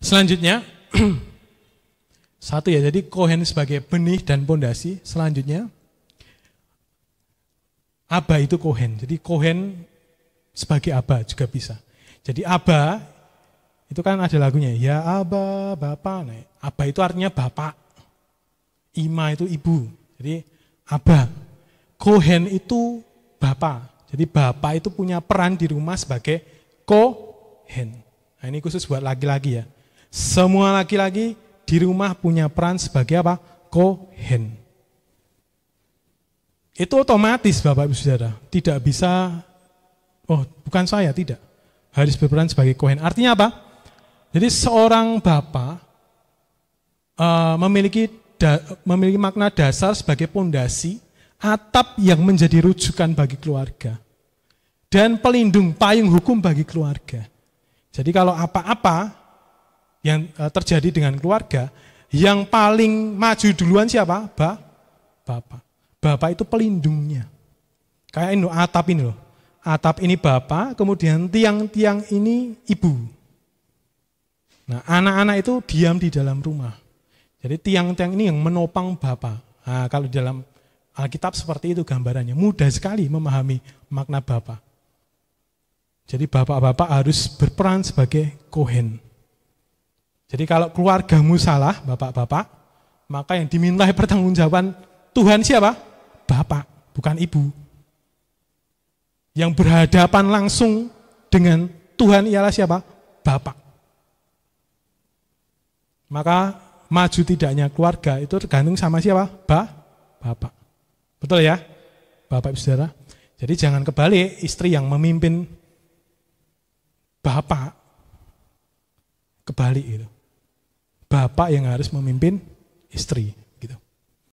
Selanjutnya, satu ya, jadi Kohen sebagai benih dan pondasi. Selanjutnya, Aba itu Kohen. Jadi Kohen sebagai Aba juga bisa. Jadi Aba itu kan ada lagunya, ya Aba, Bapak. Nah, Aba itu artinya Bapak. Ima itu Ibu. Jadi Aba. Kohen itu Bapak. Jadi Bapak itu punya peran di rumah sebagai Kohen. Nah, ini khusus buat laki-laki ya. Semua laki-laki di rumah punya peran sebagai apa? Kohen. Itu otomatis Bapak Ibu Saudara, tidak bisa oh bukan saya tidak. Harus berperan sebagai kohen. Artinya apa? Jadi seorang bapak uh, memiliki da, memiliki makna dasar sebagai pondasi atap yang menjadi rujukan bagi keluarga dan pelindung payung hukum bagi keluarga. Jadi kalau apa-apa yang eh, terjadi dengan keluarga, yang paling maju duluan siapa? Ba bapak. Bapak itu pelindungnya. Kayak ini atap ini loh. Atap ini bapak, kemudian tiang-tiang ini ibu. Nah, anak-anak itu diam di dalam rumah. Jadi tiang-tiang ini yang menopang bapak. Nah, kalau di dalam Alkitab seperti itu gambarannya. Mudah sekali memahami makna bapak. Jadi bapak-bapak harus berperan sebagai kohen. Jadi kalau keluargamu salah, bapak-bapak, maka yang dimintai pertanggungjawaban Tuhan siapa? Bapak, bukan ibu. Yang berhadapan langsung dengan Tuhan ialah siapa? Bapak. Maka maju tidaknya keluarga itu tergantung sama siapa? Ba, bapak. Betul ya? Bapak Ibu Saudara. Jadi jangan kebalik istri yang memimpin bapak kebalik itu bapak yang harus memimpin istri.